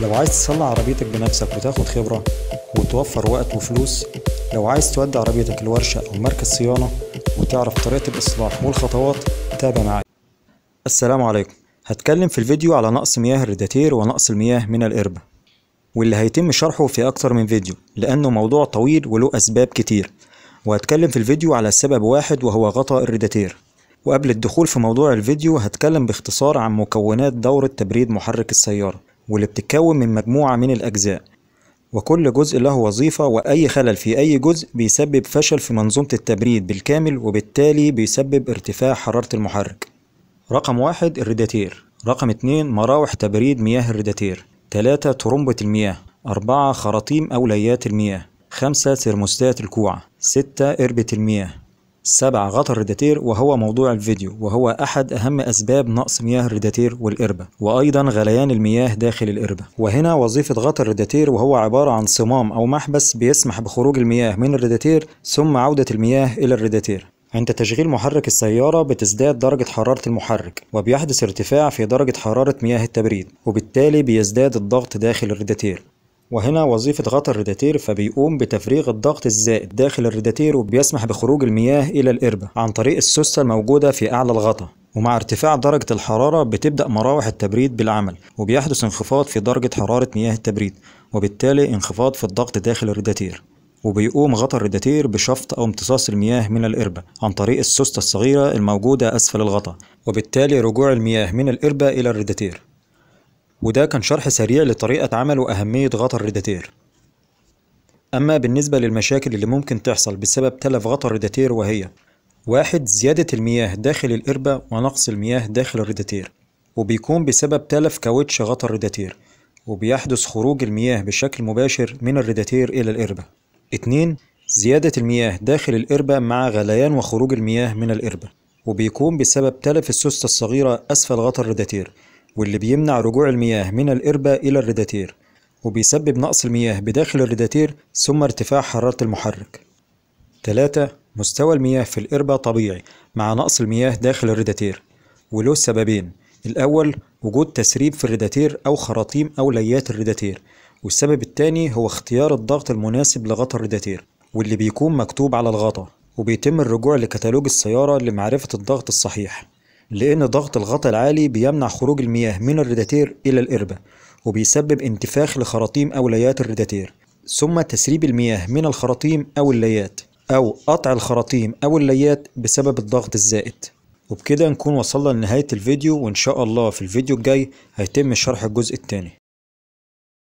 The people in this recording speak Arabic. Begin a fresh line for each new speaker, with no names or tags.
لو عايز تصلح عربيتك بنفسك وتاخد خبرة وتوفر وقت وفلوس لو عايز تودي عربيتك لورشة أو مركز صيانة وتعرف طريقة الإصلاح والخطوات تابع معايا السلام عليكم هتكلم في الفيديو على نقص مياه الريداتير ونقص المياه من الإربة واللي هيتم شرحه في أكتر من فيديو لأنه موضوع طويل وله أسباب كتير وهتكلم في الفيديو على سبب واحد وهو غطاء الريداتير وقبل الدخول في موضوع الفيديو هتكلم باختصار عن مكونات دورة تبريد محرك السيارة واللي بتتكون من مجموعة من الأجزاء وكل جزء له وظيفة وأي خلل في أي جزء بيسبب فشل في منظومة التبريد بالكامل وبالتالي بيسبب ارتفاع حرارة المحرك رقم واحد الريداتير رقم اتنين مراوح تبريد مياه الريداتير تلاتة ترمبة المياه أربعة خراطيم أو ليات المياه خمسة ترموستات الكوع ستة إربة المياه سبع غطر الرداتير وهو موضوع الفيديو وهو أحد أهم أسباب نقص مياه الرداتير والإربة وأيضا غليان المياه داخل الإربة وهنا وظيفة غطر الرداتير وهو عبارة عن صمام أو محبس بيسمح بخروج المياه من الرداتير ثم عودة المياه إلى الرداتير عند تشغيل محرك السيارة بتزداد درجة حرارة المحرك وبيحدث ارتفاع في درجة حرارة مياه التبريد وبالتالي بيزداد الضغط داخل الرداتير وهنا وظيفة غطا الريداتير فبيقوم بتفريغ الضغط الزائد داخل الريداتير وبيسمح بخروج المياه إلى الإربة عن طريق السوستة الموجودة في أعلى الغطا ومع ارتفاع درجة الحرارة بتبدأ مراوح التبريد بالعمل وبيحدث انخفاض في درجة حرارة مياه التبريد وبالتالي انخفاض في الضغط داخل الريداتير وبيقوم غطا الريداتير بشفط أو امتصاص المياه من الإربة عن طريق السوستة الصغيرة الموجودة أسفل الغطا وبالتالي رجوع المياه من الإربة إلى الريداتير وده كان شرح سريع لطريقة عمل وأهمية غطا الريداتير أما بالنسبة للمشاكل اللي ممكن تحصل بسبب تلف غطا الريداتير وهي واحد زيادة المياه داخل القربة ونقص المياه داخل الريداتير وبيكون بسبب تلف كاوتش غطا الريداتير وبيحدث خروج المياه بشكل مباشر من الريداتير إلى القربة اتنين زيادة المياه داخل القربة مع غليان وخروج المياه من القربة وبيكون بسبب تلف السوستة الصغيرة أسفل غطا الريداتير واللي بيمنع رجوع المياه من الإربة إلى الرداتير وبيسبب نقص المياه بداخل الرداتير ثم ارتفاع حرارة المحرك 3. مستوى المياه في الإربة طبيعي مع نقص المياه داخل الرداتير وله سببين الأول وجود تسريب في الرداتير أو خراطيم أو ليات الرداتير والسبب التاني هو اختيار الضغط المناسب لغطا الرداتير واللي بيكون مكتوب على الغطا وبيتم الرجوع لكتالوج السيارة لمعرفة الضغط الصحيح لأن ضغط الغطاء العالي بيمنع خروج المياه من الريداتير إلى الإربة وبيسبب انتفاخ لخراطيم أو ليات الريداتير ثم تسريب المياه من الخراطيم أو الليات أو قطع الخراطيم أو الليات بسبب الضغط الزائد وبكده نكون وصلنا لنهاية الفيديو وإن شاء الله في الفيديو الجاي هيتم شرح الجزء الثاني